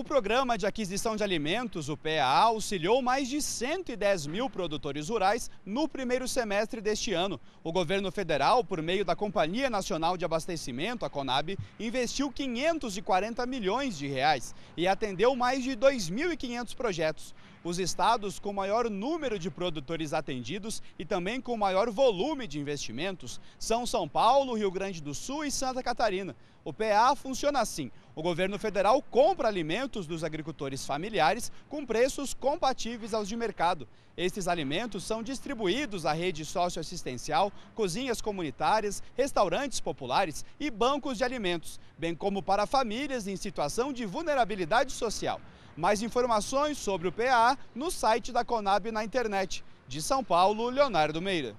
O Programa de Aquisição de Alimentos, o PA, auxiliou mais de 110 mil produtores rurais no primeiro semestre deste ano. O governo federal, por meio da Companhia Nacional de Abastecimento, a Conab, investiu 540 milhões de reais e atendeu mais de 2.500 projetos os estados com maior número de produtores atendidos e também com maior volume de investimentos são São Paulo, Rio Grande do Sul e Santa Catarina. O PA funciona assim: o governo federal compra alimentos dos agricultores familiares com preços compatíveis aos de mercado. Estes alimentos são distribuídos à rede socioassistencial, cozinhas comunitárias, restaurantes populares e bancos de alimentos, bem como para famílias em situação de vulnerabilidade social. Mais informações sobre o PA no site da Conab na internet. De São Paulo, Leonardo Meira.